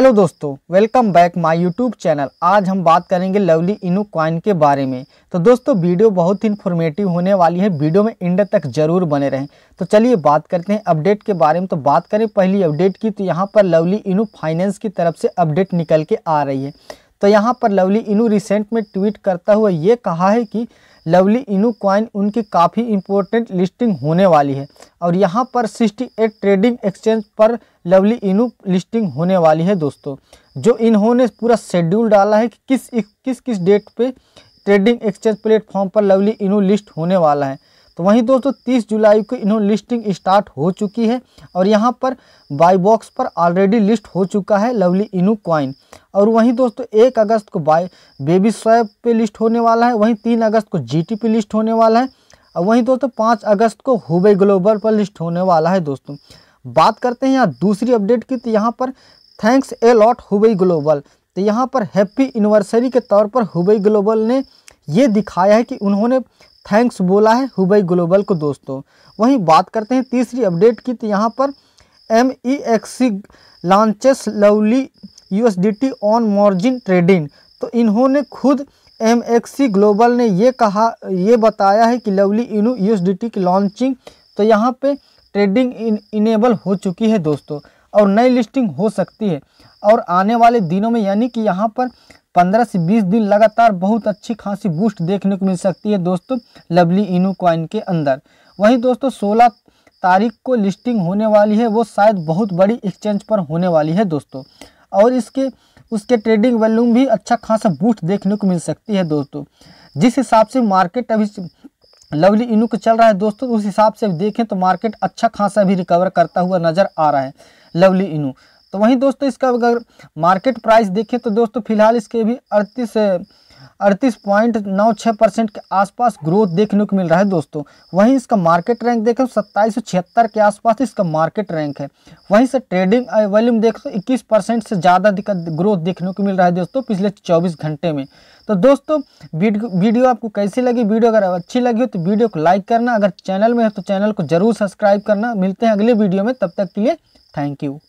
hello दोस्तों welcome back my YouTube channel आज हम बात करेंगे लवली इनू कॉइन के बारे में तो दोस्तों वीडियो बहुत ही इन्फॉर्मेटिव होने वाली है वीडियो में इंड तक जरूर बने रहें तो चलिए बात करते हैं अपडेट के बारे में तो बात करें पहली अपडेट की तो यहाँ पर लवली इनू फाइनेंस की तरफ से अपडेट निकल के आ रही है तो यहाँ पर लवली इनू रिसेंट में ट्वीट करता हुआ ये कहा है कि लवली इनू क्वाइन उनकी काफ़ी इंपॉर्टेंट लिस्टिंग होने वाली है और यहाँ पर सिक्सटी एट ट्रेडिंग एक्सचेंज पर लवली इनू लिस्टिंग होने वाली है दोस्तों जो इन्होंने पूरा शेड्यूल डाला है कि किस किस किस डेट पे ट्रेडिंग एक्सचेंज प्लेटफॉर्म पर लवली इनू लिस्ट होने वाला है तो वहीं दोस्तों 30 जुलाई को इन्होंने लिस्टिंग स्टार्ट हो चुकी है और यहाँ पर बाई बॉक्स पर ऑलरेडी लिस्ट हो चुका है लवली इनू क्वाइन और वहीं दोस्तों एक अगस्त को बाई बेबी स्वैप पे लिस्ट होने वाला है वहीं तीन अगस्त को टी पे लिस्ट होने वाला है और वहीं दोस्तों पाँच अगस्त को हुबे ग्लोबल पर लिस्ट होने वाला है दोस्तों बात करते हैं यहाँ दूसरी अपडेट की तो यहाँ पर thanks a lot Huobi Global तो यहाँ पर हैप्पी एनिवर्सरी के तौर पर हुबई ग्लोबल ने ये दिखाया है कि उन्होंने थैंक्स बोला है हुबई ग्लोबल को दोस्तों वहीं बात करते हैं तीसरी अपडेट की तो यहाँ पर M E X C launches Lovely T on margin trading तो इन्होंने खुद एम ग्लोबल e ने ये कहा ये बताया है कि लवली इनू टी की लॉन्चिंग तो यहाँ पे ट्रेडिंग इन, इनेबल हो चुकी है दोस्तों और नई लिस्टिंग हो सकती है और आने वाले दिनों में यानी कि यहाँ पर पंद्रह से बीस दिन लगातार बहुत अच्छी खासी बूस्ट देखने को मिल सकती है दोस्तों लवली इनू कॉइन के अंदर वहीं दोस्तों सोलह तारीख को लिस्टिंग होने वाली है वो शायद बहुत बड़ी एक्सचेंज पर होने वाली है दोस्तों और इसके उसके ट्रेडिंग वॉल्यूम भी अच्छा खासा बूस्ट देखने को मिल सकती है दोस्तों जिस हिसाब से मार्केट अभी लवली इनू का चल रहा है दोस्तों उस हिसाब से देखें तो मार्केट अच्छा खासा भी रिकवर करता हुआ नज़र आ रहा है लवली इनू तो वहीं दोस्तों इसका अगर मार्केट प्राइस देखें तो दोस्तों फिलहाल इसके भी अड़तीस अड़तीस पॉइंट नौ छः परसेंट के आसपास ग्रोथ देखने को मिल रहा है दोस्तों वहीं इसका मार्केट रैंक देखें तो सत्ताईस सौ छिहत्तर के आसपास इसका मार्केट रैंक है वहीं से ट्रेडिंग वॉल्यूम देखें तो इक्कीस परसेंट से ज़्यादा ग्रोथ देखने को मिल रहा है दोस्तों पिछले चौबीस घंटे में तो दोस्तों वीडियो आपको कैसी लगी वीडियो अगर अच्छी लगी हो तो वीडियो को लाइक करना अगर चैनल में है तो चैनल को जरूर सब्सक्राइब करना मिलते हैं अगले वीडियो में तब तक के लिए थैंक यू